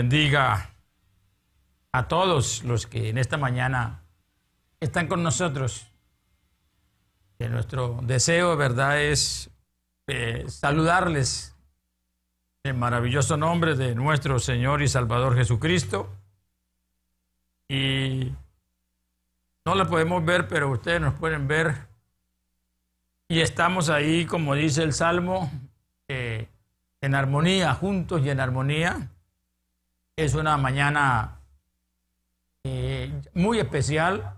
bendiga a todos los que en esta mañana están con nosotros. Que nuestro deseo, ¿verdad?, es eh, saludarles en maravilloso nombre de nuestro Señor y Salvador Jesucristo. Y no la podemos ver, pero ustedes nos pueden ver. Y estamos ahí, como dice el Salmo, eh, en armonía, juntos y en armonía. Es una mañana eh, muy especial.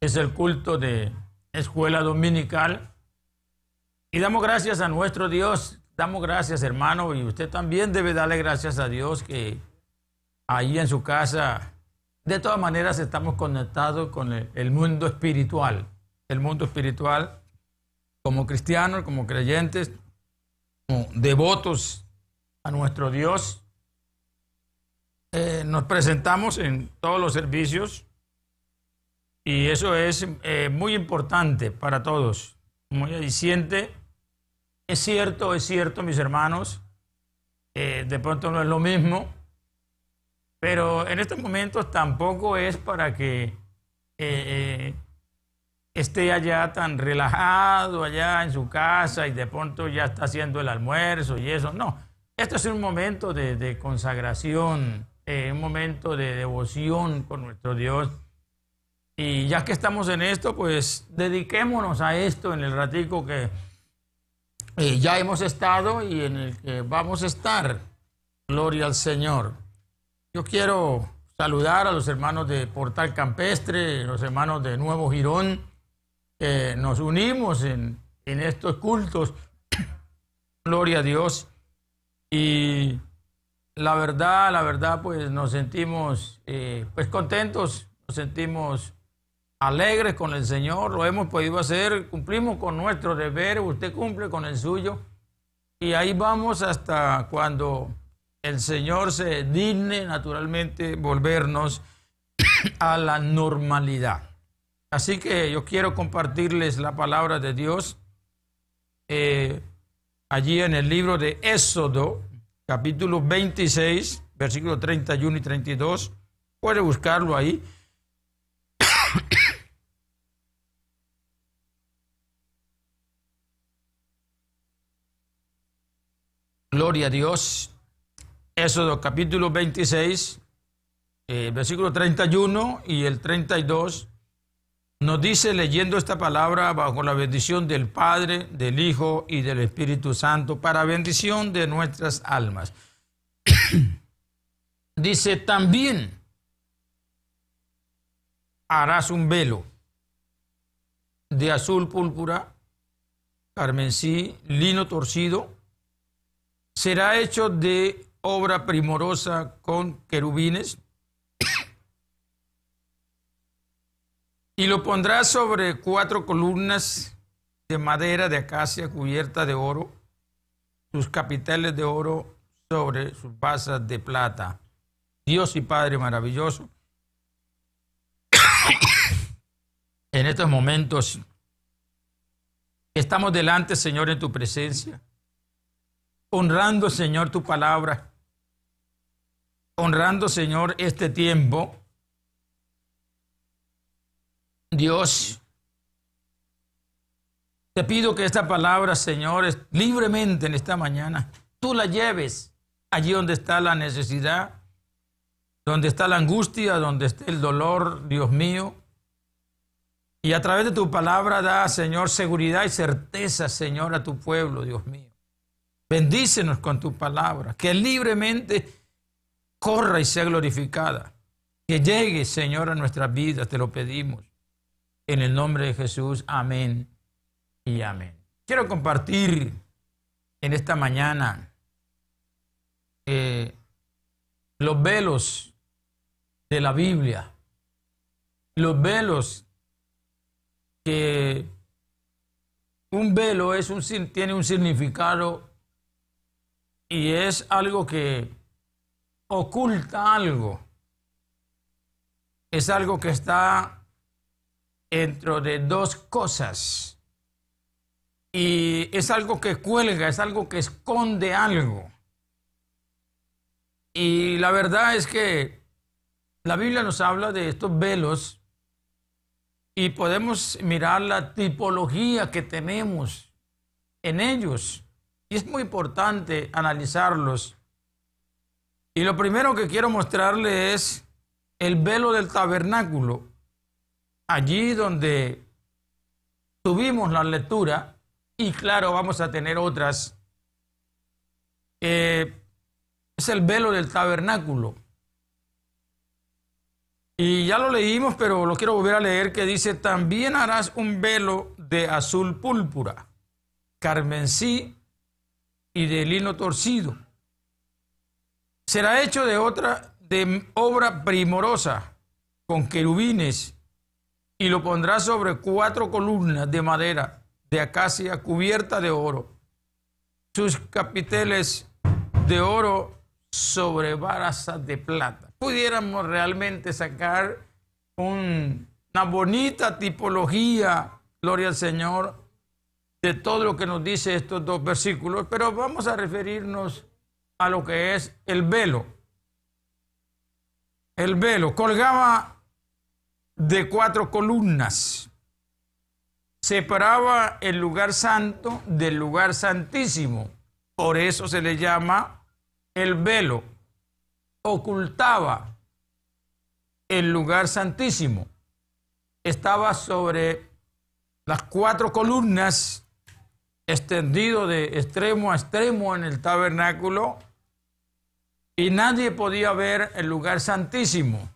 Es el culto de escuela dominical. Y damos gracias a nuestro Dios. Damos gracias, hermano. Y usted también debe darle gracias a Dios que ahí en su casa, de todas maneras, estamos conectados con el mundo espiritual. El mundo espiritual, como cristianos, como creyentes, como devotos a nuestro Dios. Eh, nos presentamos en todos los servicios y eso es eh, muy importante para todos, muy adiciente. Es cierto, es cierto, mis hermanos, eh, de pronto no es lo mismo, pero en estos momentos tampoco es para que esté allá tan relajado, allá en su casa y de pronto ya está haciendo el almuerzo y eso, no. Este es un momento de, de consagración, eh, un momento de devoción con nuestro Dios. Y ya que estamos en esto, pues dediquémonos a esto en el ratico que eh, ya hemos estado y en el que vamos a estar. Gloria al Señor. Yo quiero saludar a los hermanos de Portal Campestre, los hermanos de Nuevo Girón, que nos unimos en, en estos cultos. Gloria a Dios. Y la verdad, la verdad, pues nos sentimos eh, pues contentos, nos sentimos alegres con el Señor, lo hemos podido hacer, cumplimos con nuestro deber, usted cumple con el suyo, y ahí vamos hasta cuando el Señor se digne naturalmente volvernos a la normalidad. Así que yo quiero compartirles la palabra de Dios eh, allí en el libro de Éxodo, capítulo 26, versículos 31 y 32. Puede buscarlo ahí. Gloria a Dios. Éxodo capítulo 26, eh, versículo 31 y el 32 nos dice leyendo esta palabra bajo la bendición del Padre, del Hijo y del Espíritu Santo, para bendición de nuestras almas. dice también harás un velo de azul púrpura, carmesí, lino torcido. Será hecho de obra primorosa con querubines y lo pondrás sobre cuatro columnas de madera de acacia cubierta de oro, sus capiteles de oro sobre sus basas de plata. Dios y Padre maravilloso. en estos momentos estamos delante, Señor, en tu presencia, honrando, Señor, tu palabra, honrando, Señor, este tiempo Dios, te pido que esta palabra, Señor, libremente en esta mañana, tú la lleves allí donde está la necesidad, donde está la angustia, donde está el dolor, Dios mío. Y a través de tu palabra da, Señor, seguridad y certeza, Señor, a tu pueblo, Dios mío. Bendícenos con tu palabra, que libremente corra y sea glorificada. Que llegue, Señor, a nuestras vidas, te lo pedimos. En el nombre de Jesús, amén y amén. Quiero compartir en esta mañana eh, los velos de la Biblia, los velos que un velo es un, tiene un significado y es algo que oculta algo, es algo que está dentro de dos cosas. Y es algo que cuelga, es algo que esconde algo. Y la verdad es que la Biblia nos habla de estos velos y podemos mirar la tipología que tenemos en ellos. Y es muy importante analizarlos. Y lo primero que quiero mostrarles es el velo del tabernáculo allí donde tuvimos la lectura, y claro, vamos a tener otras, eh, es el velo del tabernáculo. Y ya lo leímos, pero lo quiero volver a leer, que dice, también harás un velo de azul púrpura, carmencí y de lino torcido. Será hecho de otra, de obra primorosa, con querubines y lo pondrá sobre cuatro columnas de madera de acacia cubierta de oro, sus capiteles de oro sobre varas de plata. Pudiéramos realmente sacar una bonita tipología, gloria al Señor, de todo lo que nos dice estos dos versículos, pero vamos a referirnos a lo que es el velo. El velo colgaba de cuatro columnas. Separaba el lugar santo del lugar santísimo. Por eso se le llama el velo. Ocultaba el lugar santísimo. Estaba sobre las cuatro columnas extendido de extremo a extremo en el tabernáculo y nadie podía ver el lugar santísimo.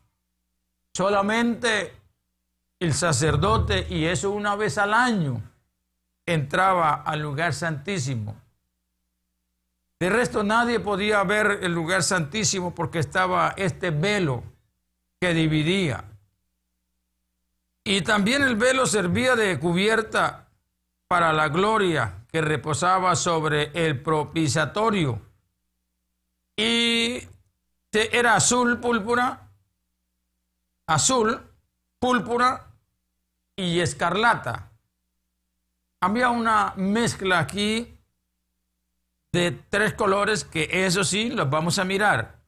Solamente el sacerdote, y eso una vez al año, entraba al lugar santísimo. De resto nadie podía ver el lugar santísimo porque estaba este velo que dividía. Y también el velo servía de cubierta para la gloria que reposaba sobre el propiciatorio. Y era azul púrpura azul, púrpura y escarlata. Había una mezcla aquí de tres colores que eso sí los vamos a mirar,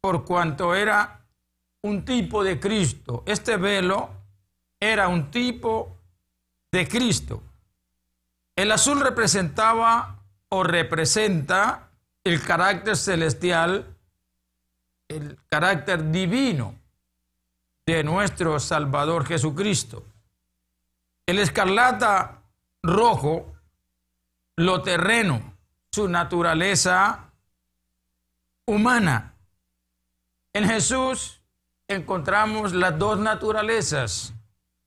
por cuanto era un tipo de Cristo. Este velo era un tipo de Cristo. El azul representaba o representa el carácter celestial, el carácter divino de nuestro Salvador Jesucristo. El escarlata rojo, lo terreno, su naturaleza humana. En Jesús encontramos las dos naturalezas,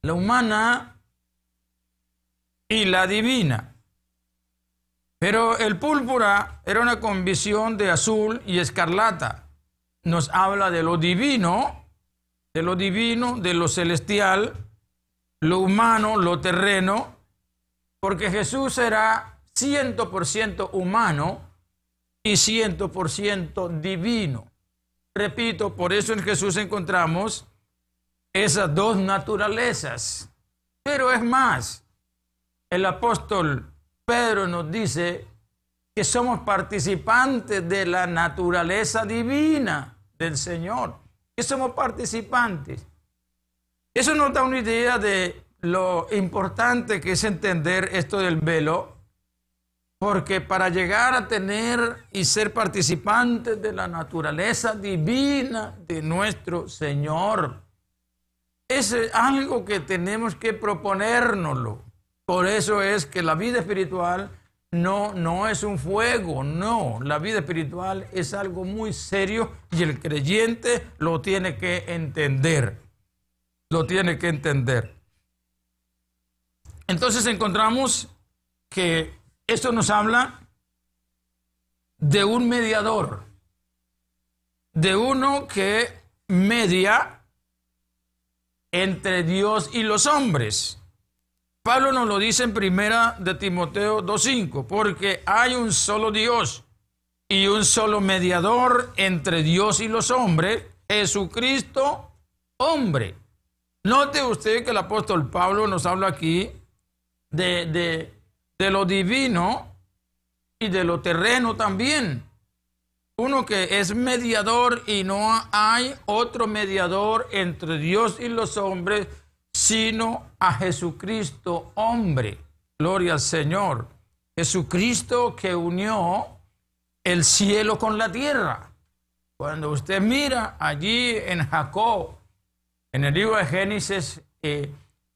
la humana y la divina. Pero el púrpura era una convicción de azul y escarlata. Nos habla de lo divino de lo divino, de lo celestial, lo humano, lo terreno, porque Jesús era 100% humano y 100% divino. Repito, por eso en Jesús encontramos esas dos naturalezas. Pero es más, el apóstol Pedro nos dice que somos participantes de la naturaleza divina del Señor que somos participantes. Eso nos da una idea de lo importante que es entender esto del velo, porque para llegar a tener y ser participantes de la naturaleza divina de nuestro Señor, es algo que tenemos que proponérnoslo. Por eso es que la vida espiritual no, no es un fuego, no. La vida espiritual es algo muy serio y el creyente lo tiene que entender. Lo tiene que entender. Entonces encontramos que esto nos habla de un mediador, de uno que media entre Dios y los hombres. Pablo nos lo dice en primera de Timoteo 2.5, porque hay un solo Dios y un solo mediador entre Dios y los hombres, Jesucristo hombre. Note usted que el apóstol Pablo nos habla aquí de, de lo divino y de lo terreno también. Uno que es mediador y no hay otro mediador entre Dios y los hombres, sino a Jesucristo hombre. Gloria al Señor. Jesucristo que unió el cielo con la tierra. Cuando usted mira allí en Jacob, en el libro de Génesis, eh,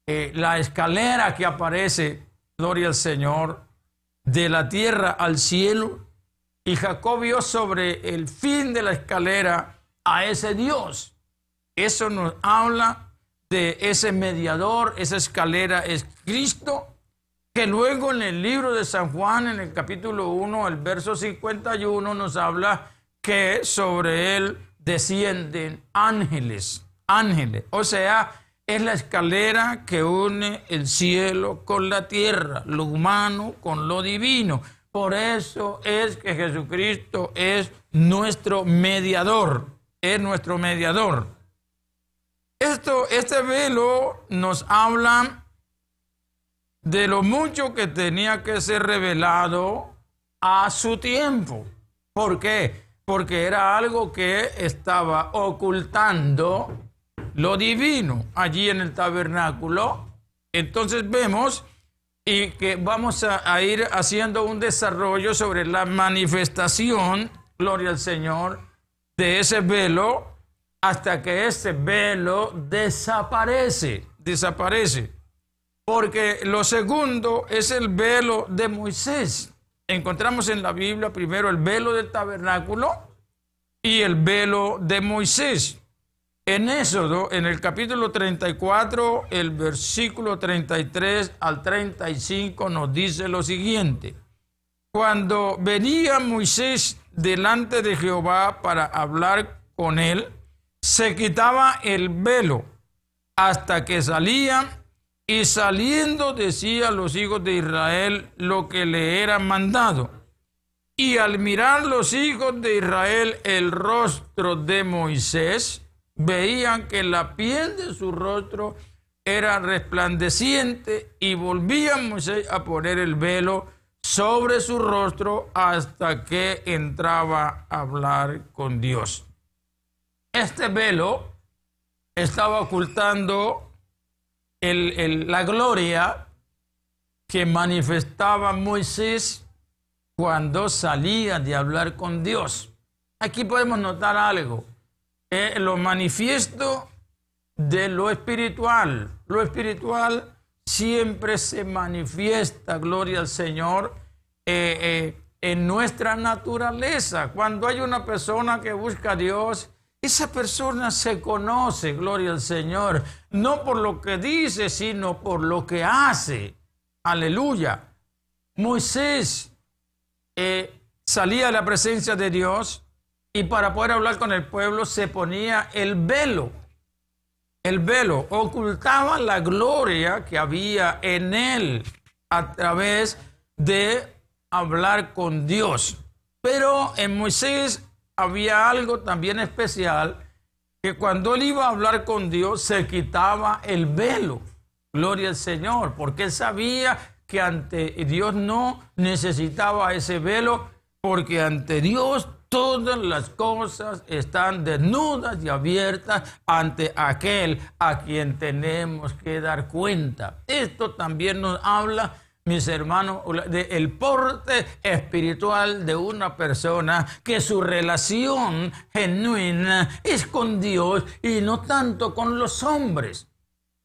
eh, la escalera que aparece, gloria al Señor, de la tierra al cielo, y Jacob vio sobre el fin de la escalera a ese Dios. Eso nos habla de ese mediador, esa escalera es Cristo, que luego en el libro de San Juan, en el capítulo 1, el verso 51, nos habla que sobre él descienden ángeles, ángeles. O sea, es la escalera que une el cielo con la tierra, lo humano con lo divino. Por eso es que Jesucristo es nuestro mediador, es nuestro mediador. Esto, este velo nos habla de lo mucho que tenía que ser revelado a su tiempo. ¿Por qué? Porque era algo que estaba ocultando lo divino allí en el tabernáculo. Entonces vemos y que vamos a, a ir haciendo un desarrollo sobre la manifestación, gloria al Señor, de ese velo hasta que ese velo desaparece, desaparece. Porque lo segundo es el velo de Moisés. Encontramos en la Biblia primero el velo del tabernáculo y el velo de Moisés. En Éxodo, en el capítulo 34, el versículo 33 al 35 nos dice lo siguiente. Cuando venía Moisés delante de Jehová para hablar con él, se quitaba el velo hasta que salía y saliendo decía a los hijos de Israel lo que le era mandado. Y al mirar los hijos de Israel el rostro de Moisés, veían que la piel de su rostro era resplandeciente y volvía Moisés a poner el velo sobre su rostro hasta que entraba a hablar con Dios este velo estaba ocultando la gloria que manifestaba Moisés cuando salía de hablar con Dios. Aquí podemos notar algo, eh, lo manifiesto de lo espiritual. Lo espiritual siempre se manifiesta, gloria al Señor, eh, eh, en nuestra naturaleza. Cuando hay una persona que busca a Dios, esa persona se conoce, gloria al Señor, no por lo que dice, sino por lo que hace. Aleluya. Moisés eh, salía de la presencia de Dios y para poder hablar con el pueblo se ponía el velo. El velo ocultaba la gloria que había en él a través de hablar con Dios. Pero en Moisés había algo también especial, que cuando él iba a hablar con Dios se quitaba el velo. Gloria al Señor, porque él sabía que ante Dios no necesitaba ese velo, porque ante Dios todas las cosas están desnudas y abiertas ante aquel a quien tenemos que dar cuenta. Esto también nos habla mis hermanos, el porte espiritual de una persona que su relación genuina es con Dios y no tanto con los hombres.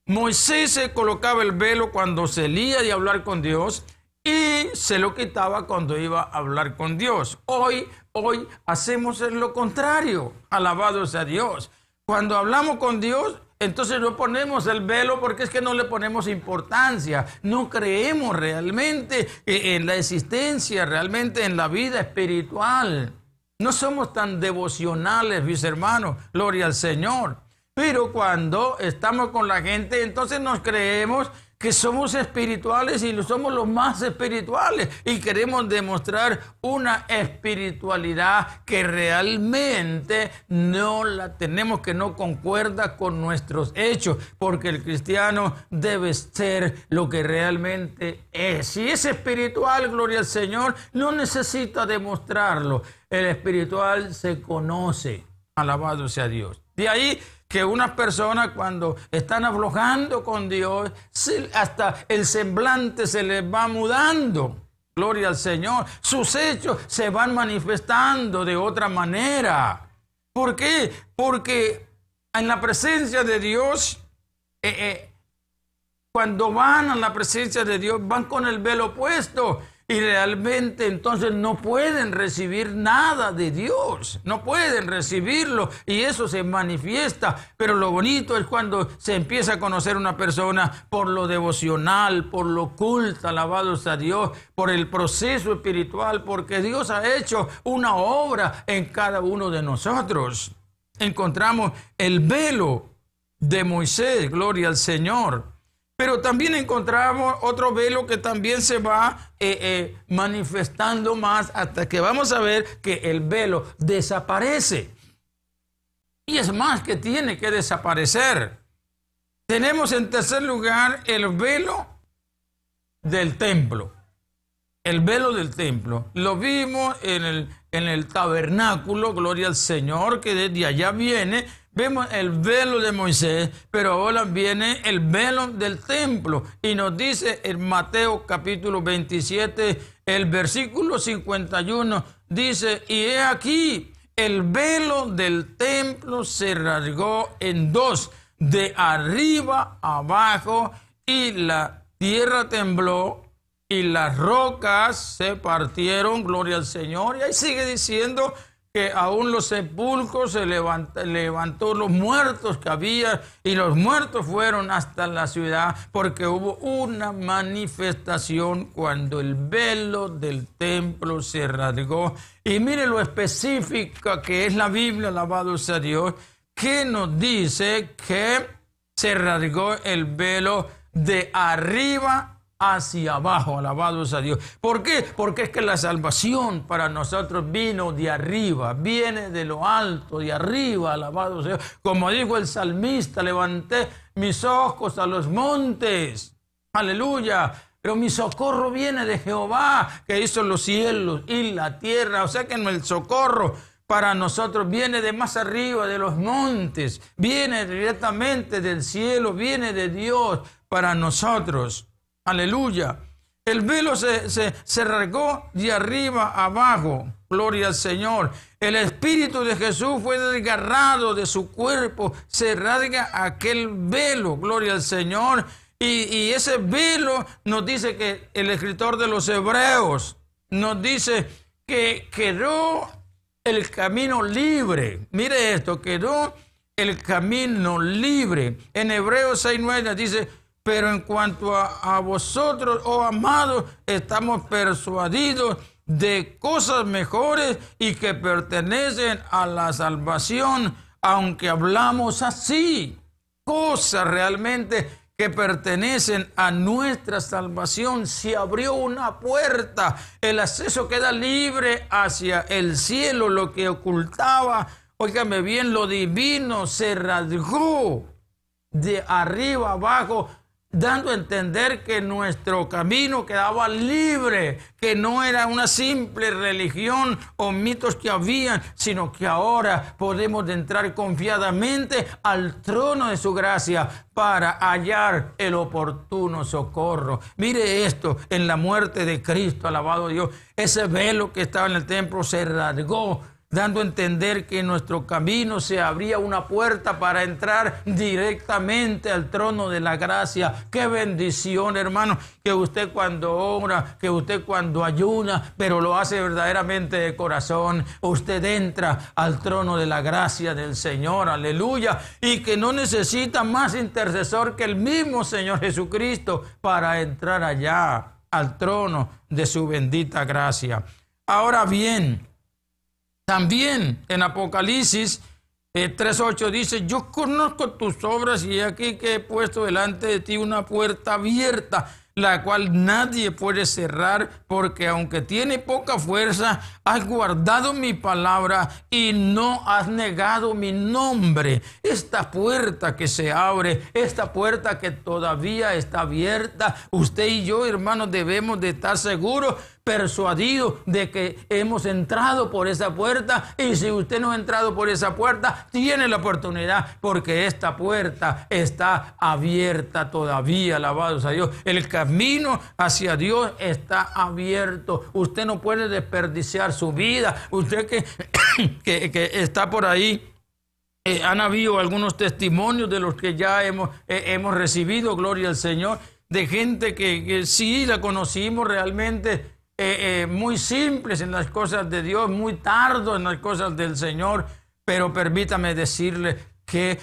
Moisés se colocaba el velo cuando salía de hablar con Dios y se lo quitaba cuando iba a hablar con Dios. Hoy, hoy hacemos lo contrario. Alabados a Dios. Cuando hablamos con Dios, entonces no ponemos el velo porque es que no le ponemos importancia, no creemos realmente eh, en la existencia, realmente en la vida espiritual. No somos tan devocionales, mis hermanos, gloria al Señor. Pero cuando estamos con la gente, entonces nos creemos que somos espirituales y somos los más espirituales y queremos demostrar una espiritualidad que realmente no la tenemos, que no concuerda con nuestros hechos, porque el cristiano debe ser lo que realmente es. Si es espiritual, gloria al Señor, no necesita demostrarlo. El espiritual se conoce. Alabado sea Dios. De ahí que unas personas cuando están aflojando con Dios, hasta el semblante se les va mudando. Gloria al Señor. Sus hechos se van manifestando de otra manera. ¿Por qué? Porque en la presencia de Dios, eh, eh, cuando van a la presencia de Dios, van con el velo puesto y realmente entonces no pueden recibir nada de Dios, no pueden recibirlo y eso se manifiesta. Pero lo bonito es cuando se empieza a conocer una persona por lo devocional, por lo culto, alabados a Dios, por el proceso espiritual, porque Dios ha hecho una obra en cada uno de nosotros. Encontramos el velo de Moisés, gloria al Señor. Pero también encontramos otro velo que también se va eh, eh, manifestando más hasta que vamos a ver que el velo desaparece. Y es más que tiene que desaparecer. Tenemos en tercer lugar el velo del templo. El velo del templo. Lo vimos en el, en el tabernáculo, gloria al Señor, que desde allá viene Vemos el velo de Moisés, pero ahora viene el velo del templo. Y nos dice en Mateo capítulo 27, el versículo 51, dice, y he aquí, el velo del templo se rasgó en dos, de arriba abajo, y la tierra tembló y las rocas se partieron, gloria al Señor. Y ahí sigue diciendo que aún los sepulcros se levantó, los muertos que había y los muertos fueron hasta la ciudad porque hubo una manifestación cuando el velo del templo se rasgó. Y mire lo específico que es la Biblia, alabado sea Dios, que nos dice que se rasgó el velo de arriba hacia abajo, alabados a Dios. ¿Por qué? Porque es que la salvación para nosotros vino de arriba, viene de lo alto, de arriba, alabados a Dios. Como dijo el salmista, levanté mis ojos a los montes, aleluya. Pero mi socorro viene de Jehová, que hizo los cielos y la tierra. O sea que el socorro para nosotros viene de más arriba, de los montes, viene directamente del cielo, viene de Dios para nosotros. Aleluya. El velo se, se, regó de arriba abajo. Gloria al Señor. El Espíritu de Jesús fue desgarrado de su cuerpo. Se rasga aquel velo. Gloria al Señor. Y, y ese velo nos dice que el escritor de los Hebreos nos dice que quedó el camino libre. Mire esto, quedó el camino libre. En Hebreos 6.9 dice, pero en cuanto a, vosotros, oh amados, estamos persuadidos de cosas mejores y que pertenecen a la salvación, aunque hablamos así, cosas realmente que pertenecen a nuestra salvación, se abrió una puerta, el acceso queda libre hacia el cielo, lo que ocultaba, oígame bien, lo divino se rasgó de arriba abajo dando a entender que nuestro camino quedaba libre, que no era una simple religión o mitos que habían, sino que ahora podemos entrar confiadamente al trono de su gracia para hallar el oportuno socorro. Mire esto, en la muerte de Cristo, alabado Dios, ese velo que estaba en el templo se rasgó dando a entender que en nuestro camino se abría una puerta para entrar directamente al trono de la gracia. Qué bendición, hermano, que usted cuando ora, que usted cuando ayuna, pero lo hace verdaderamente de corazón, usted entra al trono de la gracia del Señor, aleluya, y que no necesita más intercesor que el mismo Señor Jesucristo para entrar allá al trono de su bendita gracia. Ahora bien, también en Apocalipsis 3.8 eh, dice, yo conozco tus obras y aquí que he puesto delante de ti una puerta abierta, la cual nadie puede cerrar, porque aunque tiene poca fuerza, has guardado mi palabra y no has negado mi nombre. Esta puerta que se abre, esta puerta que todavía está abierta, usted y yo, hermanos, debemos de estar seguros persuadido de que hemos entrado por esa puerta y si usted no ha entrado por esa puerta, tiene la oportunidad porque esta puerta está abierta todavía, alabados a Dios. El camino hacia Dios está abierto. Usted no puede desperdiciar su vida. Usted que, que, está por ahí. Eh, han habido algunos testimonios de los que ya hemos, eh, hemos recibido, gloria al Señor, de gente que sí la conocimos realmente eh, eh, muy simples en las cosas de Dios, muy tardos en las cosas del Señor, pero permítame decirle que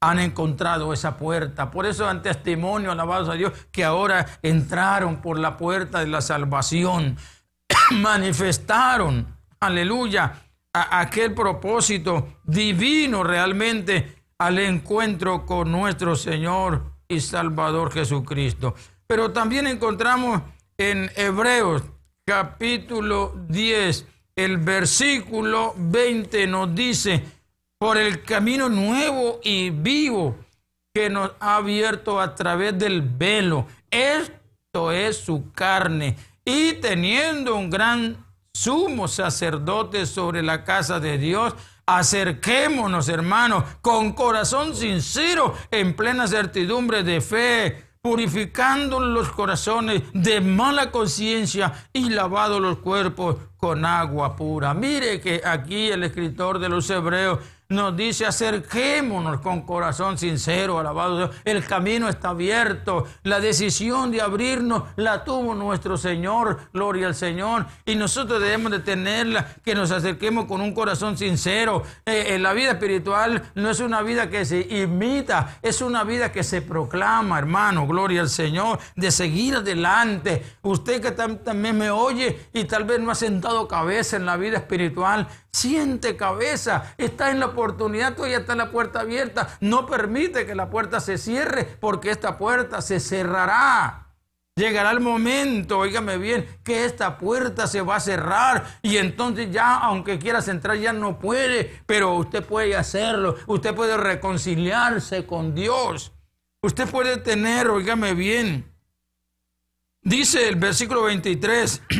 han encontrado esa puerta. Por eso han testimonio, alabados a Dios, que ahora entraron por la puerta de la salvación. Manifestaron, aleluya, a aquel propósito divino realmente al encuentro con nuestro Señor y Salvador Jesucristo. Pero también encontramos en Hebreos capítulo 10, el versículo 20 nos dice, por el camino nuevo y vivo que nos ha abierto a través del velo. Esto es su carne. Y teniendo un gran sumo sacerdote sobre la casa de Dios, acerquémonos, hermanos, con corazón sincero, en plena certidumbre de fe purificando los corazones de mala conciencia y lavado los cuerpos con agua pura. Mire que aquí el escritor de los Hebreos nos dice acerquémonos con corazón sincero, alabado Dios. El camino está abierto. La decisión de abrirnos la tuvo nuestro Señor, gloria al Señor. Y nosotros debemos de tenerla, que nos acerquemos con un corazón sincero. Eh, eh, la vida espiritual no es una vida que se imita, es una vida que se proclama, hermano, gloria al Señor, de seguir adelante. Usted que también me oye y tal vez no ha sentado cabeza en la vida espiritual, siente cabeza, está en la oportunidad, todavía está la puerta abierta, no permite que la puerta se cierre porque esta puerta se cerrará. Llegará el momento, oígame bien, que esta puerta se va a cerrar y entonces ya, aunque quieras entrar, ya no puede, pero usted puede hacerlo, usted puede reconciliarse con Dios, usted puede tener, oígame bien, dice el versículo 23.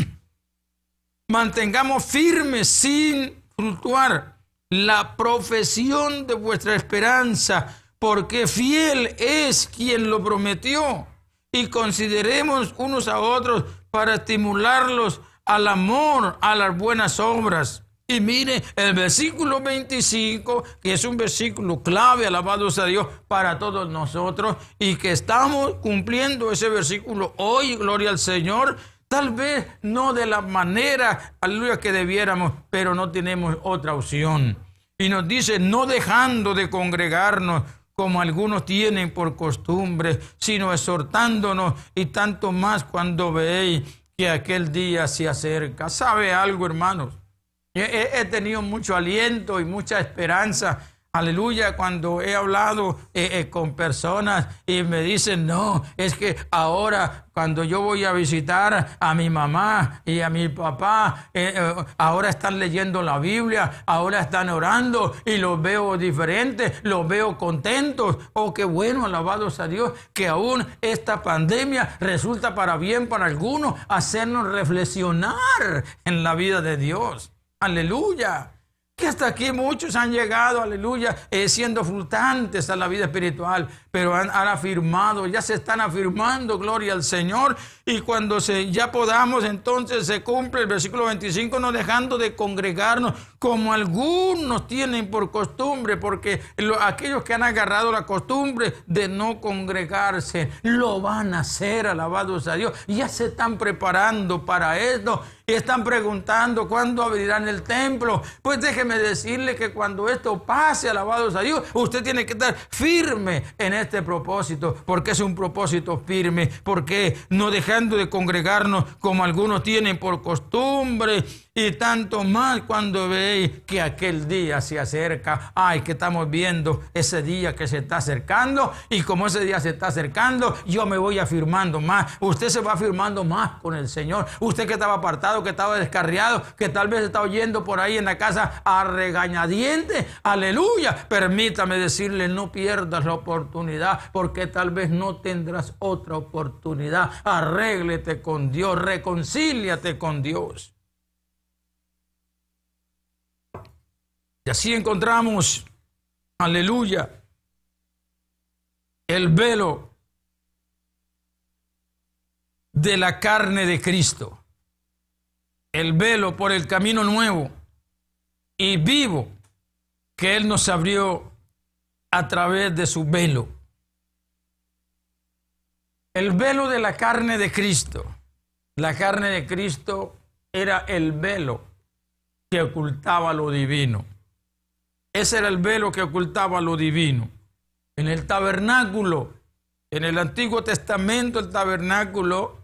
mantengamos firmes sin fluctuar la profesión de vuestra esperanza, porque fiel es quien lo prometió. Y consideremos unos a otros para estimularlos al amor, a las buenas obras. Y mire el versículo 25, que es un versículo clave, alabado sea Dios, para todos nosotros, y que estamos cumpliendo ese versículo hoy, gloria al Señor, Tal vez no de la manera, aleluya, que debiéramos, pero no tenemos otra opción. Y nos dice, no dejando de congregarnos como algunos tienen por costumbre, sino exhortándonos y tanto más cuando veis que aquel día se acerca. ¿Sabe algo, hermanos? He, tenido mucho aliento y mucha esperanza Aleluya, cuando he hablado eh, eh, con personas y me dicen, no, es que ahora cuando yo voy a visitar a mi mamá y a mi papá, eh, ahora están leyendo la Biblia, ahora están orando y los veo diferentes, los veo contentos. Oh, qué bueno, alabados a Dios, que aún esta pandemia resulta para bien para algunos hacernos reflexionar en la vida de Dios. Aleluya. Que hasta aquí muchos han llegado, aleluya, eh, siendo frutantes a la vida espiritual, pero han, afirmado, ya se están afirmando, gloria al Señor. Y cuando se, ya podamos, entonces se cumple el versículo 25, no dejando de congregarnos como algunos tienen por costumbre, porque aquellos que han agarrado la costumbre de no congregarse, lo van a hacer, alabados a Dios. Ya se están preparando para esto y están preguntando cuándo abrirán el templo. Pues déjeme decirle que cuando esto pase, alabados a Dios, usted tiene que estar firme en este propósito, porque es un propósito firme, porque no dejando de congregarnos como algunos tienen por costumbre y tanto más cuando veis que aquel día se acerca. Ay, que estamos viendo ese día que se está acercando. Y como ese día se está acercando, yo me voy afirmando más. Usted se va afirmando más con el Señor. Usted que estaba apartado, que estaba descarriado, que tal vez está oyendo por ahí en la casa a regañadientes. Aleluya. Permítame decirle, no pierdas la oportunidad porque tal vez no tendrás otra oportunidad. Arréglete con Dios, reconcíliate con Dios. Y así encontramos, aleluya, el velo de la carne de Cristo, el velo por el camino nuevo y vivo que Él nos abrió a través de su velo. El velo de la carne de Cristo. La carne de Cristo era el velo que ocultaba lo divino. Ese era el velo que ocultaba lo divino. En el tabernáculo, en el Antiguo Testamento, el tabernáculo,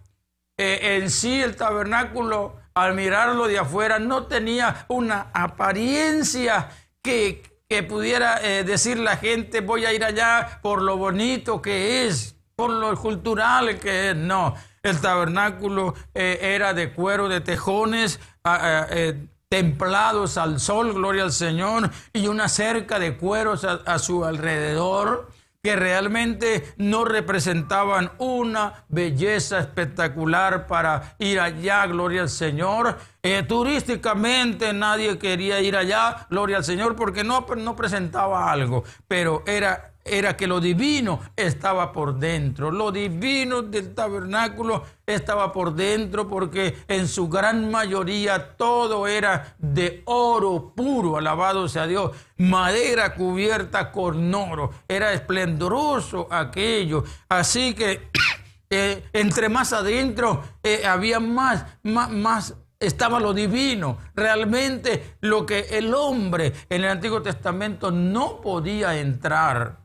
eh, en sí el tabernáculo, al mirarlo de afuera, no tenía una apariencia que, pudiera eh, decir la gente, voy a ir allá por lo bonito que es, por lo cultural que es. No, el tabernáculo eh, era de cuero, de tejones, ah, ah, templados al sol, gloria al Señor, y una cerca de cueros a, su alrededor que realmente no representaban una belleza espectacular para ir allá, gloria al Señor. Eh, turísticamente nadie quería ir allá, gloria al Señor, porque no, no presentaba algo, pero era era que lo divino estaba por dentro, lo divino del tabernáculo estaba por dentro porque en su gran mayoría todo era de oro puro, alabado sea Dios, madera cubierta con oro, era esplendoroso aquello, así que eh, entre más adentro eh, había más, más, más estaba lo divino, realmente lo que el hombre en el Antiguo Testamento no podía entrar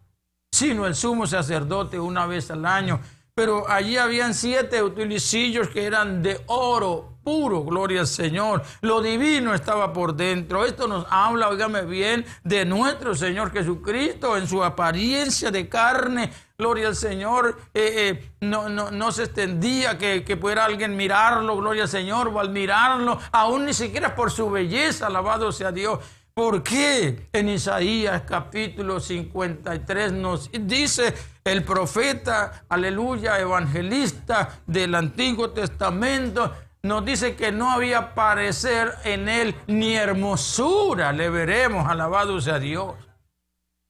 sino el sumo sacerdote una vez al año. Pero allí habían siete utilicillos que eran de oro puro, gloria al Señor. Lo divino estaba por dentro. Esto nos habla, óigame bien, de nuestro Señor Jesucristo en su apariencia de carne. Gloria al Señor, eh, eh, no, se extendía que, que pudiera alguien mirarlo, gloria al Señor, o al mirarlo, aún ni siquiera por su belleza, alabado sea Dios. ¿Por qué? En Isaías capítulo 53 nos dice el profeta, aleluya, evangelista del Antiguo Testamento, nos dice que no había parecer en él ni hermosura, le veremos, alabados a Dios.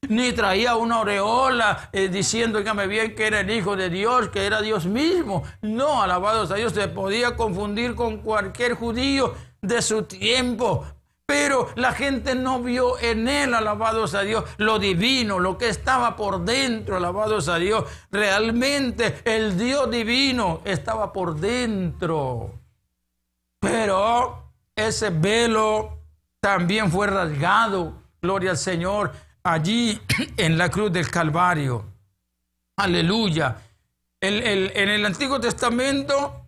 Ni traía una oreola eh, diciendo, dígame bien, que era el Hijo de Dios, que era Dios mismo. No, alabados a Dios, se podía confundir con cualquier judío de su tiempo. Pero la gente no vio en él, alabados a Dios, lo divino, lo que estaba por dentro, alabados a Dios. Realmente el Dios divino estaba por dentro. Pero ese velo también fue rasgado, gloria al Señor, allí en la cruz del Calvario. Aleluya. en el Antiguo Testamento,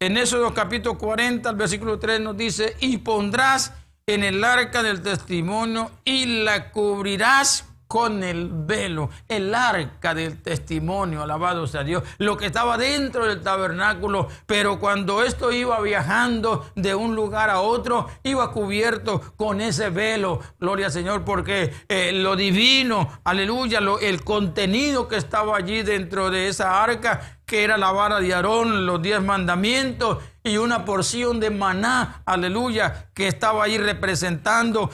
en Éxodo capítulo 40, al versículo 3 nos dice, y pondrás en el arca del testimonio y la cubrirás con el velo, el arca del testimonio, alabado sea Dios, lo que estaba dentro del tabernáculo, pero cuando esto iba viajando de un lugar a otro, iba cubierto con ese velo, gloria al Señor, porque eh, lo divino, aleluya, el contenido que estaba allí dentro de esa arca, que era la vara de Aarón, los diez mandamientos y una porción de maná, aleluya, que estaba ahí representando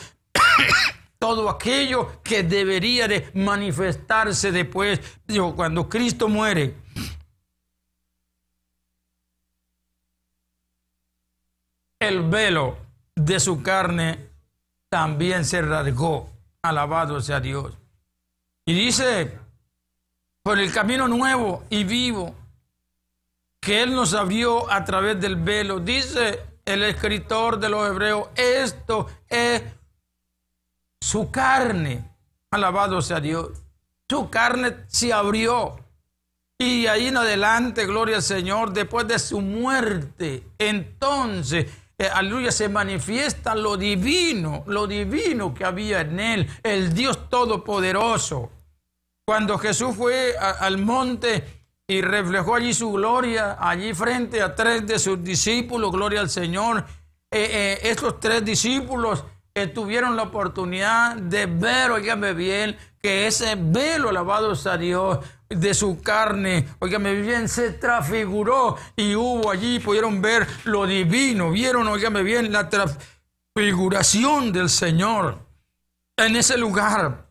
todo aquello que debería de manifestarse después, digo, cuando Cristo muere. El velo de su carne también se rasgó. Alabado sea Dios. Y dice, por el camino nuevo y vivo que Él nos abrió a través del velo, dice el escritor de los Hebreos, esto es su carne, alabado sea Dios, su carne se abrió. Y ahí en adelante, gloria al Señor, después de su muerte, entonces, eh, aleluya, se manifiesta lo divino, lo divino que había en él, el Dios Todopoderoso. Cuando Jesús fue al monte y reflejó allí su gloria, allí frente a tres de sus discípulos, gloria al Señor, eh, eh, estos tres discípulos que tuvieron la oportunidad de ver, oígame bien, que ese velo, lavado salió Dios, de su carne, oígame bien, se transfiguró y hubo allí, pudieron ver lo divino, vieron, oígame bien, la transfiguración del Señor en ese lugar.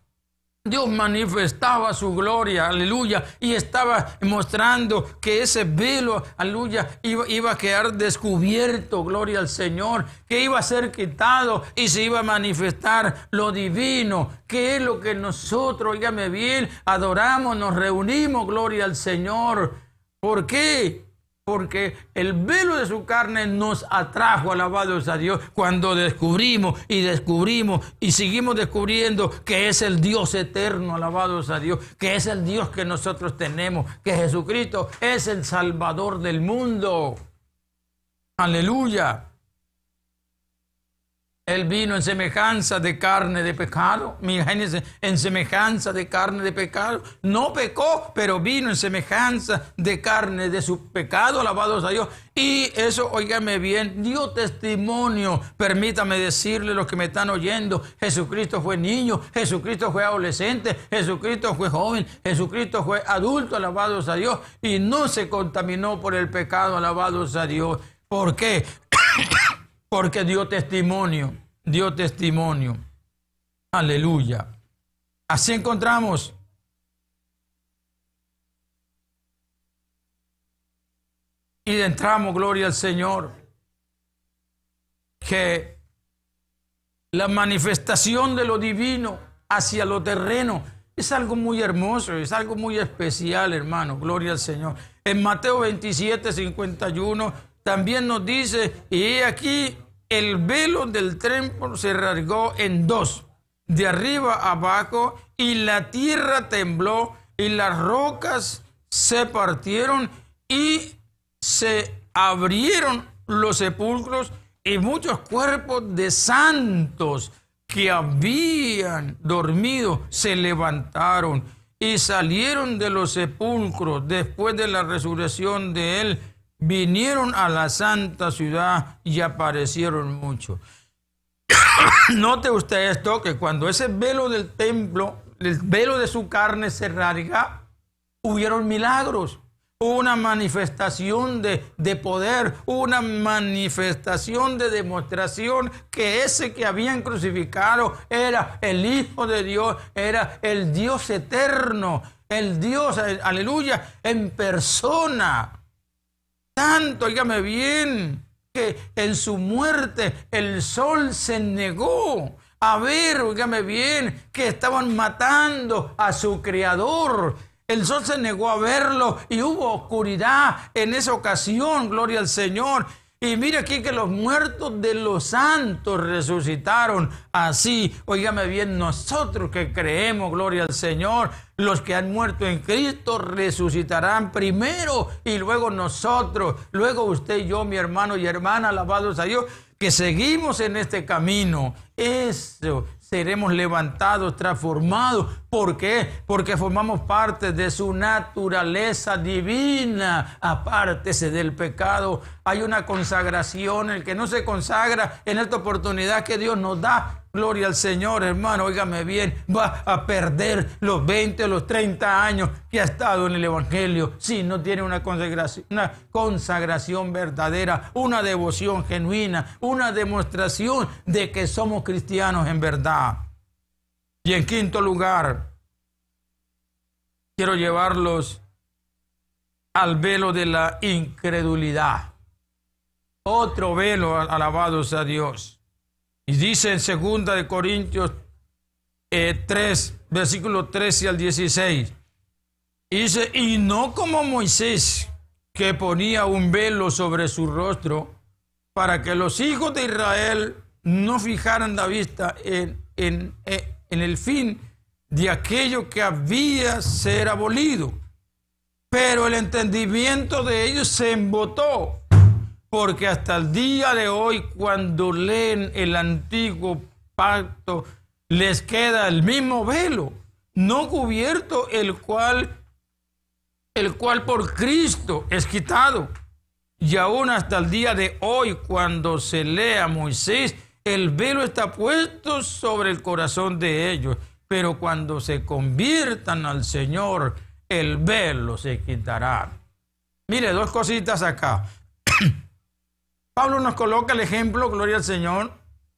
Dios manifestaba su gloria, aleluya, y estaba mostrando que ese velo, aleluya, iba, a quedar descubierto, gloria al Señor, que iba a ser quitado y se iba a manifestar lo divino, que es lo que nosotros, oígame bien, adoramos, nos reunimos, gloria al Señor. ¿Por qué? porque el velo de su carne nos atrajo, alabados a Dios, cuando descubrimos y descubrimos y seguimos descubriendo que es el Dios eterno, alabados a Dios, que es el Dios que nosotros tenemos, que Jesucristo es el Salvador del mundo. Aleluya. Él vino en semejanza de carne de pecado. Mi en semejanza de carne de pecado. No pecó, pero vino en semejanza de carne de su pecado. Alabados a Dios. Y eso, óigame bien, dio testimonio. Permítame decirle los que me están oyendo. Jesucristo fue niño, Jesucristo fue adolescente, Jesucristo fue joven, Jesucristo fue adulto, alabados a Dios. Y no se contaminó por el pecado, alabados a Dios. ¿Por qué? porque dio testimonio, dio testimonio. Aleluya. Así encontramos y entramos, gloria al Señor, que la manifestación de lo divino hacia lo terreno es algo muy hermoso, es algo muy especial, hermano, gloria al Señor. En Mateo 27, 51 también nos dice, y aquí el velo del templo se rasgó en dos, de arriba abajo, y la tierra tembló, y las rocas se partieron, y se abrieron los sepulcros, y muchos cuerpos de santos que habían dormido se levantaron y salieron de los sepulcros después de la resurrección de él vinieron a la santa ciudad y aparecieron muchos. Note usted esto, que cuando ese velo del templo, el velo de su carne se rasga, hubieron milagros, una manifestación de, poder, una manifestación de demostración que ese que habían crucificado era el Hijo de Dios, era el Dios eterno, el Dios, aleluya, en persona tanto, oígame bien, que en su muerte el sol se negó a ver, oígame bien, que estaban matando a su creador. El sol se negó a verlo y hubo oscuridad en esa ocasión, gloria al Señor. Y mire aquí que los muertos de los santos resucitaron así. Óigame bien, nosotros que creemos, gloria al Señor, los que han muerto en Cristo resucitarán primero y luego nosotros, luego usted y yo, mi hermano y hermana, alabados a Dios, que seguimos en este camino. Eso seremos levantados, transformados. ¿Por qué? Porque formamos parte de su naturaleza divina. Apártese del pecado. Hay una consagración. El que no se consagra en esta oportunidad que Dios nos da, Gloria al Señor, hermano, óigame bien, va a perder los 20 o los 30 años que ha estado en el Evangelio si no tiene una consagración, una consagración verdadera, una devoción genuina, una demostración de que somos cristianos en verdad. Y en quinto lugar, quiero llevarlos al velo de la incredulidad. Otro velo, alabados a Dios. Y dice en segunda de Corintios 3, eh, versículo 13 al 16. dice, y no como Moisés, que ponía un velo sobre su rostro para que los hijos de Israel no fijaran la vista en, en eh, el fin de aquello que había ser abolido. Pero el entendimiento de ellos se embotó porque hasta el día de hoy cuando leen el antiguo pacto les queda el mismo velo, no cubierto el cual el cual por Cristo es quitado. Y aún hasta el día de hoy cuando se lea a Moisés, el velo está puesto sobre el corazón de ellos, pero cuando se conviertan al Señor, el velo se quitará. Mire, dos cositas acá. Pablo nos coloca el ejemplo, gloria al Señor,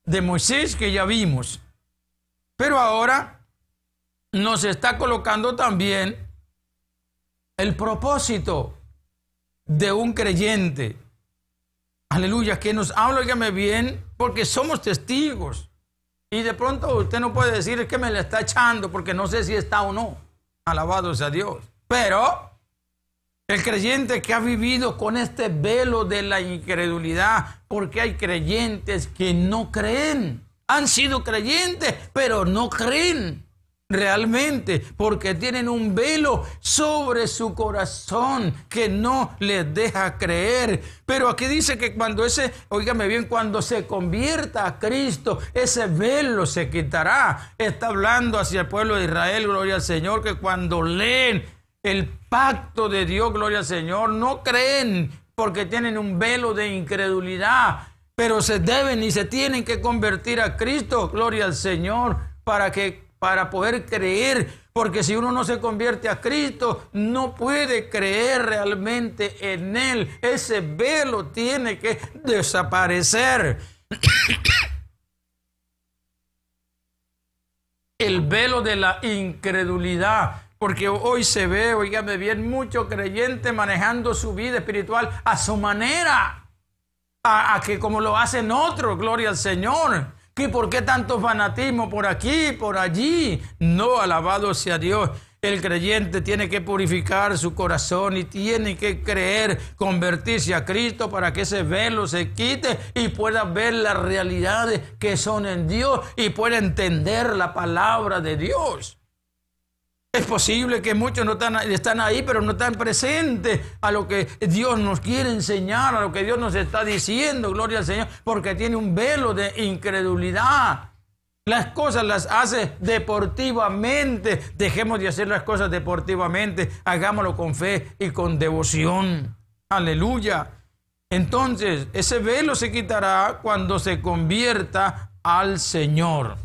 de Moisés que ya vimos. Pero ahora nos está colocando también el propósito de un creyente. Aleluya, que nos habla, llame bien, porque somos testigos. Y de pronto usted no puede decir que me la está echando porque no sé si está o no. Alabado sea Dios. Pero el creyente que ha vivido con este velo de la incredulidad, porque hay creyentes que no creen. Han sido creyentes, pero no creen realmente, porque tienen un velo sobre su corazón que no les deja creer. Pero aquí dice que cuando ese, oígame bien, cuando se convierta a Cristo, ese velo se quitará. Está hablando hacia el pueblo de Israel, gloria al Señor, que cuando leen el pacto de Dios, gloria al Señor, no creen porque tienen un velo de incredulidad, pero se deben y se tienen que convertir a Cristo, gloria al Señor, para que para poder creer, porque si uno no se convierte a Cristo, no puede creer realmente en él. Ese velo tiene que desaparecer. el velo de la incredulidad porque hoy se ve, oígame bien, muchos creyente manejando su vida espiritual a su manera. A, que como lo hacen otros, gloria al Señor. ¿Y por qué tanto fanatismo por aquí, por allí? No, alabado sea Dios. El creyente tiene que purificar su corazón y tiene que creer, convertirse a Cristo para que ese velo se quite y pueda ver las realidades que son en Dios y pueda entender la palabra de Dios. Es posible que muchos no están, están ahí, pero no están presentes a lo que Dios nos quiere enseñar, a lo que Dios nos está diciendo, gloria al Señor, porque tiene un velo de incredulidad. Las cosas las hace deportivamente. Dejemos de hacer las cosas deportivamente. Hagámoslo con fe y con devoción. Aleluya. Entonces, ese velo se quitará cuando se convierta al Señor.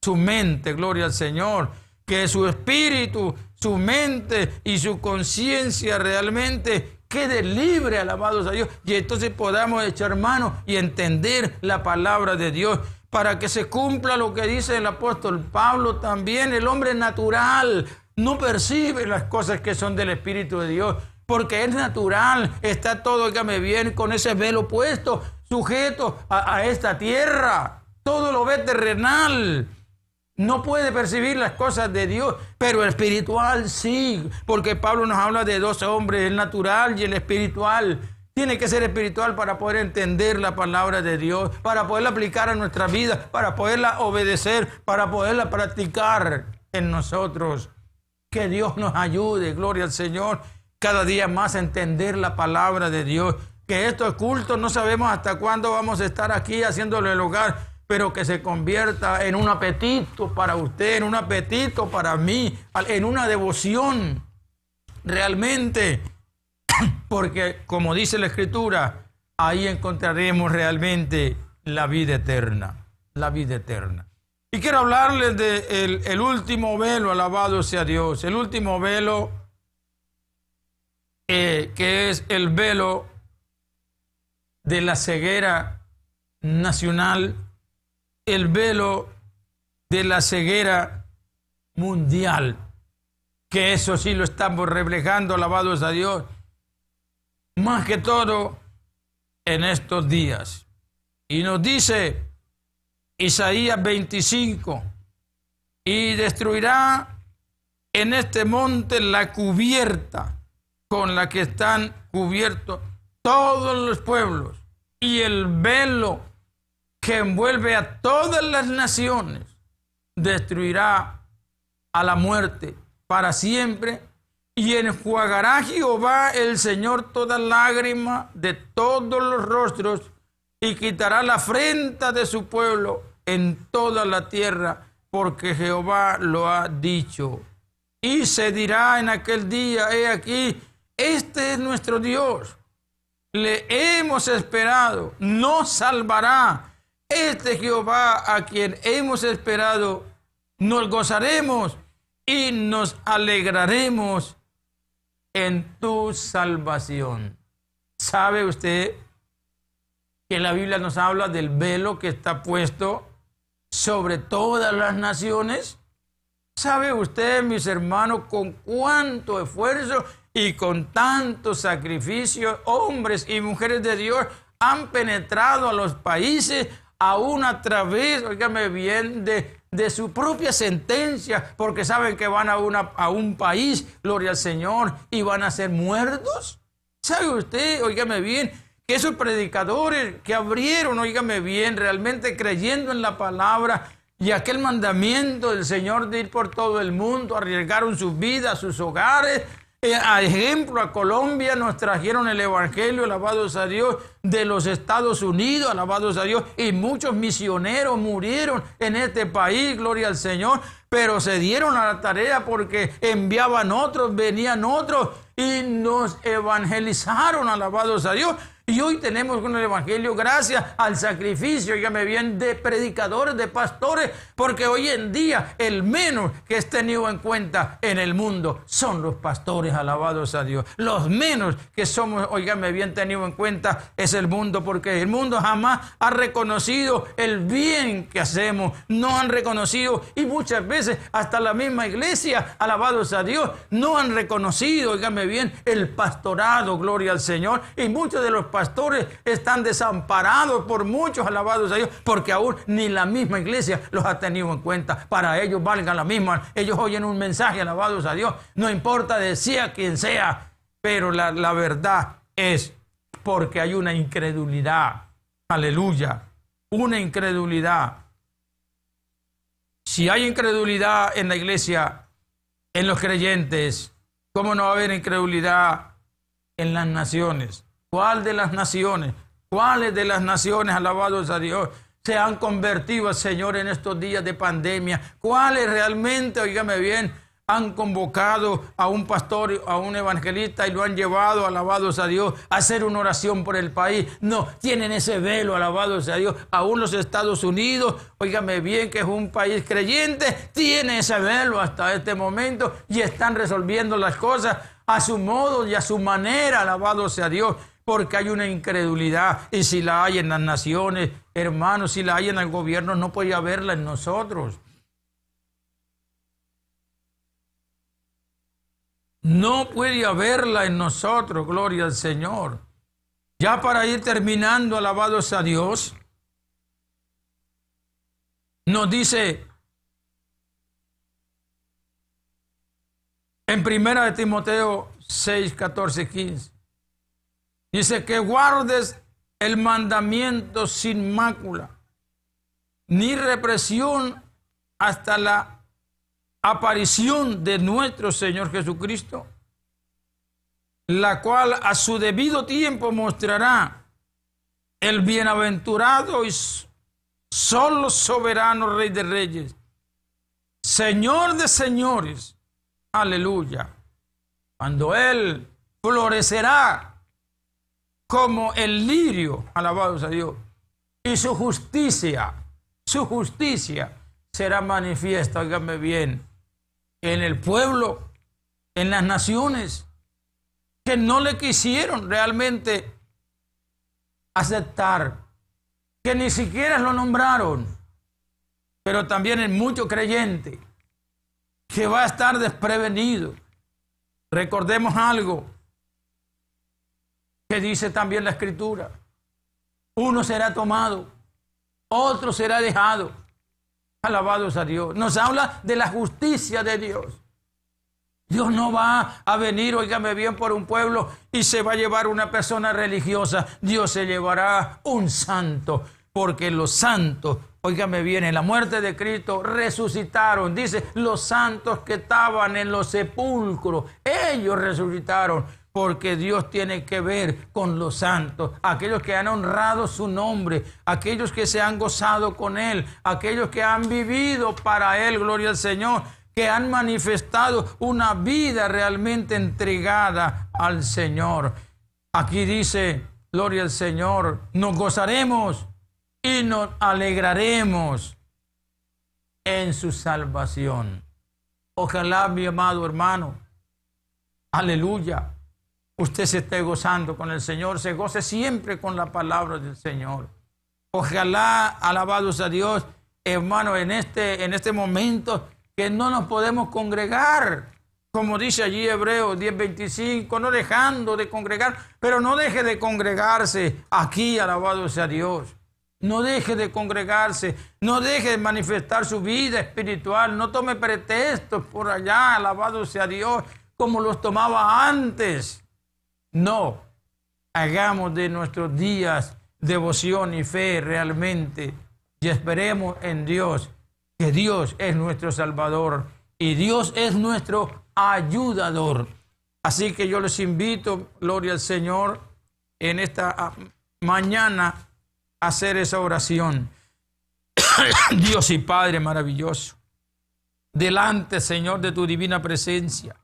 Su mente, gloria al Señor que su espíritu, su mente y su conciencia realmente quede libre, alabados a Dios, y entonces podamos echar mano y entender la palabra de Dios para que se cumpla lo que dice el apóstol Pablo también, el hombre natural no percibe las cosas que son del Espíritu de Dios, porque es natural, está todo, óigame bien, con ese velo puesto, sujeto a, a esta tierra, todo lo ve terrenal no puede percibir las cosas de Dios, pero el espiritual sí, porque Pablo nos habla de dos hombres, el natural y el espiritual. Tiene que ser espiritual para poder entender la palabra de Dios, para poderla aplicar a nuestra vida, para poderla obedecer, para poderla practicar en nosotros. Que Dios nos ayude, gloria al Señor, cada día más a entender la palabra de Dios. Que esto es culto, no sabemos hasta cuándo vamos a estar aquí haciéndole el hogar pero que se convierta en un apetito para usted, en un apetito para mí, en una devoción realmente, porque como dice la escritura, ahí encontraremos realmente la vida eterna, la vida eterna. Y quiero hablarles del último velo, alabado sea Dios, el último velo eh, que es el velo de la ceguera nacional el velo de la ceguera mundial, que eso sí lo estamos reflejando, alabados a Dios, más que todo en estos días. Y nos dice Isaías 25, y destruirá en este monte la cubierta con la que están cubiertos todos los pueblos y el velo que envuelve a todas las naciones, destruirá a la muerte para siempre y enjuagará Jehová el Señor toda lágrima de todos los rostros y quitará la afrenta de su pueblo en toda la tierra, porque Jehová lo ha dicho. Y se dirá en aquel día, he aquí, este es nuestro Dios, le hemos esperado, nos salvará este Jehová a quien hemos esperado, nos gozaremos y nos alegraremos en tu salvación. ¿Sabe usted que la Biblia nos habla del velo que está puesto sobre todas las naciones? ¿Sabe usted, mis hermanos, con cuánto esfuerzo y con tanto sacrificio hombres y mujeres de Dios han penetrado a los países, aún a través, óigame bien, de, de su propia sentencia, porque saben que van a, una, a un país, gloria al Señor, y van a ser muertos. ¿Sabe usted, óigame bien, que esos predicadores que abrieron, óigame bien, realmente creyendo en la palabra, y aquel mandamiento del Señor de ir por todo el mundo, arriesgaron sus vidas, sus hogares, eh, a ejemplo, a Colombia nos trajeron el Evangelio, alabados a Dios, de los Estados Unidos, alabados a Dios, y muchos misioneros murieron en este país, gloria al Señor, pero se dieron a la tarea porque enviaban otros, venían otros y nos evangelizaron, alabados a Dios. Y hoy tenemos con el Evangelio, gracias al sacrificio, oígame bien, de predicadores, de pastores, porque hoy en día el menos que es tenido en cuenta en el mundo son los pastores, alabados a Dios. Los menos que somos, oígame bien, tenido en cuenta es el mundo, porque el mundo jamás ha reconocido el bien que hacemos, no han reconocido y muchas veces hasta la misma iglesia, alabados a Dios, no han reconocido, ...oígame bien, el pastorado, gloria al Señor, y muchos de los pastores pastores están desamparados por muchos alabados a Dios, porque aún ni la misma iglesia los ha tenido en cuenta. Para ellos valga la misma. Ellos oyen un mensaje, alabados a Dios. No importa decía quien sea, pero la, la verdad es porque hay una incredulidad. Aleluya. Una incredulidad. Si hay incredulidad en la iglesia, en los creyentes, ¿cómo no va a haber incredulidad en las naciones? ¿Cuál de las naciones? ¿Cuáles de las naciones, alabados a Dios, se han convertido, al Señor, en estos días de pandemia? ¿Cuáles realmente, oígame bien, han convocado a un pastor, a un evangelista y lo han llevado, alabados a Dios, a hacer una oración por el país. No, tienen ese velo, alabados a Dios. Aún los Estados Unidos, oígame bien que es un país creyente, tiene ese velo hasta este momento y están resolviendo las cosas a su modo y a su manera, alabados a Dios porque hay una incredulidad. Y si la hay en las naciones, hermanos, si la hay en el gobierno, no puede haberla en nosotros. No puede haberla en nosotros, gloria al Señor. Ya para ir terminando, alabados a Dios, nos dice en primera de Timoteo 6, 14, 15. Dice que guardes el mandamiento sin mácula, ni represión hasta la aparición de nuestro Señor Jesucristo, la cual a su debido tiempo mostrará el bienaventurado y solo soberano Rey de Reyes, Señor de señores. Aleluya. Cuando Él florecerá como el lirio, alabado a Dios, y su justicia, su justicia será manifiesta, óigame bien, en el pueblo, en las naciones, que no le quisieron realmente aceptar, que ni siquiera lo nombraron, pero también en mucho creyente que va a estar desprevenido. Recordemos algo, que dice también la escritura. Uno será tomado, otro será dejado. Alabados a Dios. Nos habla de la justicia de Dios. Dios no va a venir, oígame bien, por un pueblo y se va a llevar una persona religiosa. Dios se llevará un santo, porque los santos, oígame bien, en la muerte de Cristo resucitaron. Dice, los santos que estaban en los sepulcros, ellos resucitaron porque Dios tiene que ver con los santos, aquellos que han honrado su nombre, aquellos que se han gozado con Él, aquellos que han vivido para Él, gloria al Señor, que han manifestado una vida realmente entregada al Señor. Aquí dice, gloria al Señor, nos gozaremos y nos alegraremos en su salvación. Ojalá, mi amado hermano, aleluya, usted se esté gozando con el Señor, se goce siempre con la palabra del Señor. Ojalá, alabados a Dios, hermano, en este, en este momento que no nos podemos congregar, como dice allí Hebreos 10:25, no dejando de congregar, pero no deje de congregarse aquí, alabados a Dios. No deje de congregarse, no deje de manifestar su vida espiritual, no tome pretextos por allá, alabado sea Dios, como los tomaba antes. No, hagamos de nuestros días devoción y fe realmente y esperemos en Dios, que Dios es nuestro Salvador y Dios es nuestro ayudador. Así que yo les invito, gloria al Señor, en esta ah, mañana a hacer esa oración. Dios y Padre maravilloso, delante, Señor, de tu divina presencia,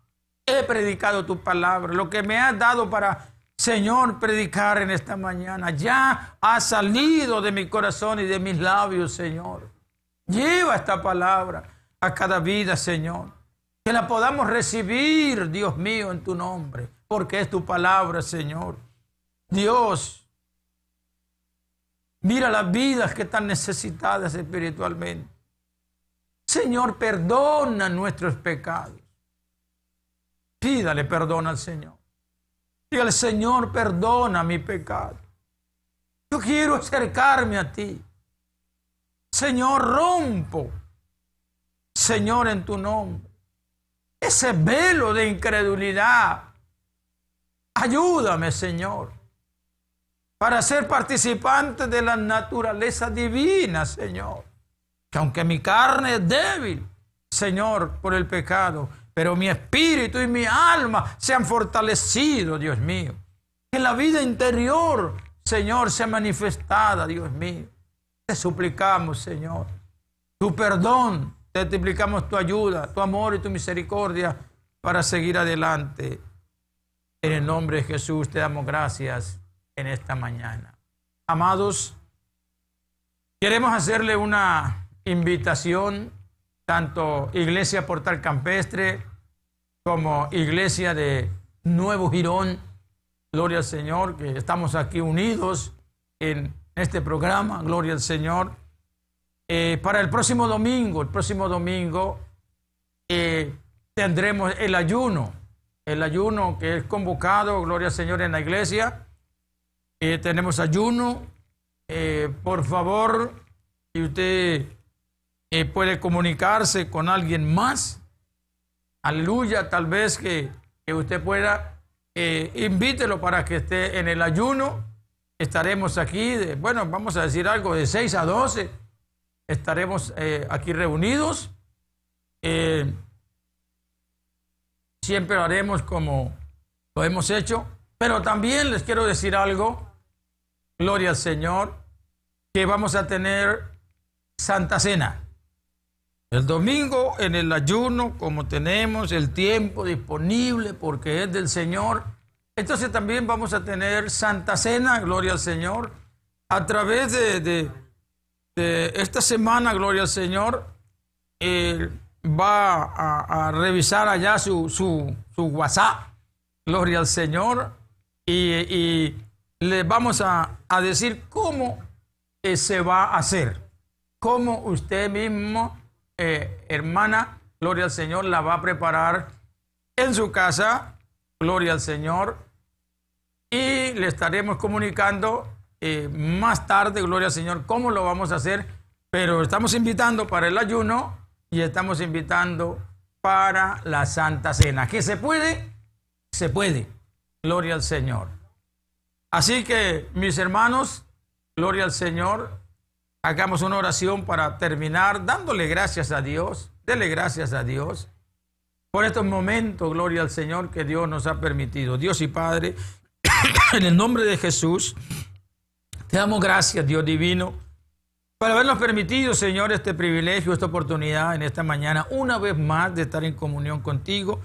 he predicado tu palabra, lo que me has dado para, Señor, predicar en esta mañana. Ya ha salido de mi corazón y de mis labios, Señor. Lleva esta palabra a cada vida, Señor. Que la podamos recibir, Dios mío, en tu nombre, porque es tu palabra, Señor. Dios, mira las vidas que están necesitadas espiritualmente. Señor, perdona nuestros pecados. Pídale perdón al Señor. Dígale, Señor, perdona mi pecado. Yo quiero acercarme a ti. Señor, rompo. Señor, en tu nombre. Ese velo de incredulidad. Ayúdame, Señor, para ser participante de la naturaleza divina, Señor. Que aunque mi carne es débil, Señor, por el pecado, pero mi espíritu y mi alma se han fortalecido, Dios mío. Que la vida interior, Señor, sea manifestada, Dios mío. Te suplicamos, Señor, tu perdón, te suplicamos tu ayuda, tu amor y tu misericordia para seguir adelante. En el nombre de Jesús te damos gracias en esta mañana. Amados, queremos hacerle una invitación tanto Iglesia Portal Campestre como Iglesia de Nuevo Girón. Gloria al Señor, que estamos aquí unidos en este programa. Gloria al Señor. Eh, para el próximo domingo, el próximo domingo, eh, tendremos el ayuno, el ayuno que es convocado, gloria al Señor, en la iglesia. Eh, tenemos ayuno. por favor, y usted eh, puede comunicarse con alguien más. Aleluya, tal vez que, usted pueda, eh, invítelo para que esté en el ayuno. Estaremos aquí, bueno, vamos a decir algo, de 6 a 12 estaremos eh, aquí reunidos. siempre lo haremos como lo hemos hecho, pero también les quiero decir algo, gloria al Señor, que vamos a tener Santa Cena. El domingo en el ayuno, como tenemos el tiempo disponible porque es del Señor, entonces también vamos a tener Santa Cena, gloria al Señor, a través de, de, esta semana, gloria al Señor. va a, revisar allá su, su, su, WhatsApp, gloria al Señor, y, y le vamos a, a decir cómo eh, se va a hacer, cómo usted mismo eh, hermana, gloria al Señor, la va a preparar en su casa, gloria al Señor, y le estaremos comunicando eh, más tarde, gloria al Señor, cómo lo vamos a hacer, pero estamos invitando para el ayuno y estamos invitando para la Santa Cena. ¿Que se puede? Se puede, gloria al Señor. Así que, mis hermanos, gloria al Señor, Hagamos una oración para terminar dándole gracias a Dios. Dele gracias a Dios por estos momentos, gloria al Señor, que Dios nos ha permitido. Dios y Padre, en el nombre de Jesús, te damos gracias, Dios divino, por habernos permitido, Señor, este privilegio, esta oportunidad en esta mañana, una vez más, de estar en comunión contigo,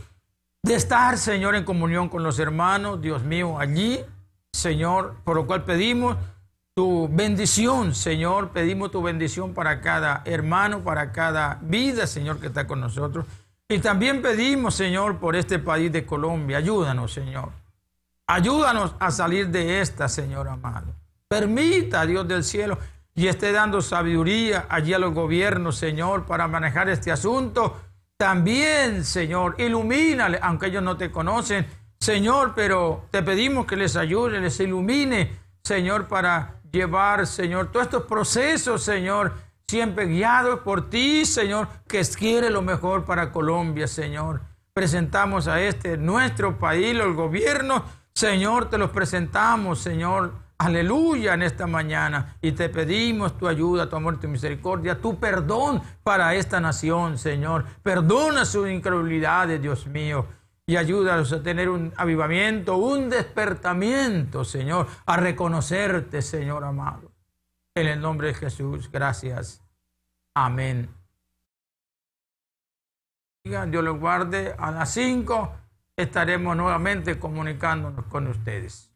de estar, Señor, en comunión con los hermanos, Dios mío, allí, Señor, por lo cual pedimos tu bendición, Señor. Pedimos tu bendición para cada hermano, para cada vida, Señor, que está con nosotros. Y también pedimos, Señor, por este país de Colombia. Ayúdanos, Señor. Ayúdanos a salir de esta, Señor amado. Permita, Dios del cielo, y esté dando sabiduría allí a los gobiernos, Señor, para manejar este asunto. También, Señor, ilumínale, aunque ellos no te conocen, Señor, pero te pedimos que les ayude, les ilumine, Señor, para llevar, Señor, todos estos procesos, Señor, siempre guiados por ti, Señor, que quiere lo mejor para Colombia, Señor. Presentamos a este nuestro país, el gobierno, Señor, te los presentamos, Señor. Aleluya en esta mañana y te pedimos tu ayuda, tu amor, tu misericordia, tu perdón para esta nación, Señor. Perdona su incredulidad, Dios mío y ayúdanos a tener un avivamiento, un despertamiento, Señor, a reconocerte, Señor amado. En el nombre de Jesús, gracias. Amén. Dios los guarde. A las 5 estaremos nuevamente comunicándonos con ustedes.